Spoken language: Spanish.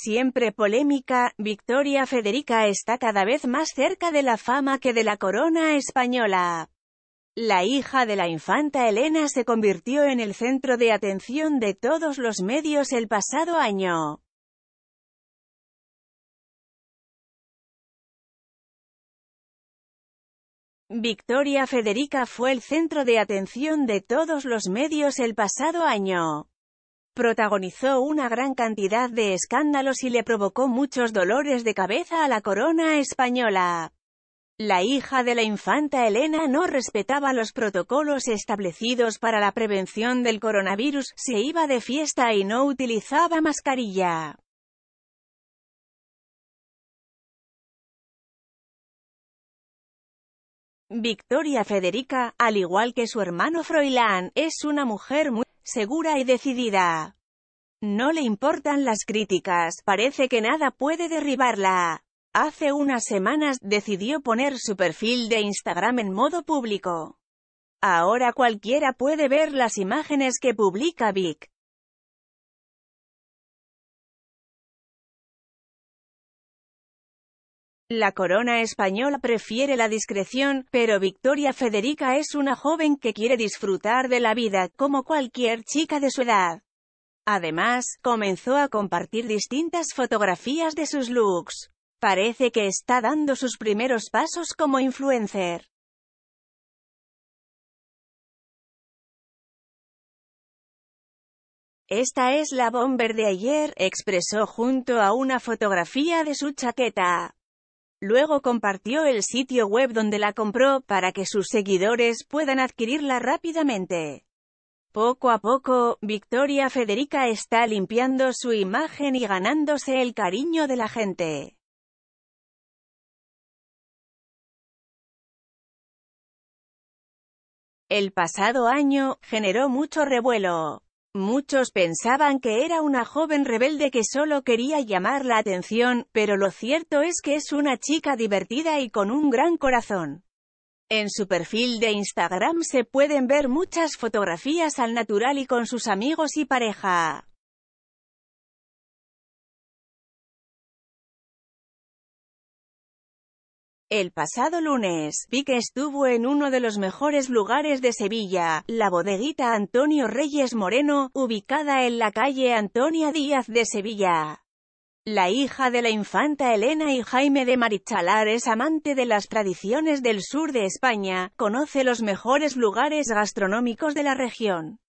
siempre polémica, Victoria Federica está cada vez más cerca de la fama que de la corona española. La hija de la infanta Elena se convirtió en el centro de atención de todos los medios el pasado año. Victoria Federica fue el centro de atención de todos los medios el pasado año protagonizó una gran cantidad de escándalos y le provocó muchos dolores de cabeza a la corona española. La hija de la infanta Elena no respetaba los protocolos establecidos para la prevención del coronavirus, se iba de fiesta y no utilizaba mascarilla. Victoria Federica, al igual que su hermano Froilán, es una mujer muy segura y decidida. No le importan las críticas, parece que nada puede derribarla. Hace unas semanas decidió poner su perfil de Instagram en modo público. Ahora cualquiera puede ver las imágenes que publica Vic. La corona española prefiere la discreción, pero Victoria Federica es una joven que quiere disfrutar de la vida, como cualquier chica de su edad. Además, comenzó a compartir distintas fotografías de sus looks. Parece que está dando sus primeros pasos como influencer. Esta es la bomber de ayer, expresó junto a una fotografía de su chaqueta. Luego compartió el sitio web donde la compró para que sus seguidores puedan adquirirla rápidamente. Poco a poco, Victoria Federica está limpiando su imagen y ganándose el cariño de la gente. El pasado año, generó mucho revuelo. Muchos pensaban que era una joven rebelde que solo quería llamar la atención, pero lo cierto es que es una chica divertida y con un gran corazón. En su perfil de Instagram se pueden ver muchas fotografías al natural y con sus amigos y pareja. El pasado lunes, Pique estuvo en uno de los mejores lugares de Sevilla, la bodeguita Antonio Reyes Moreno, ubicada en la calle Antonia Díaz de Sevilla. La hija de la infanta Elena y Jaime de Marichalar es amante de las tradiciones del sur de España, conoce los mejores lugares gastronómicos de la región.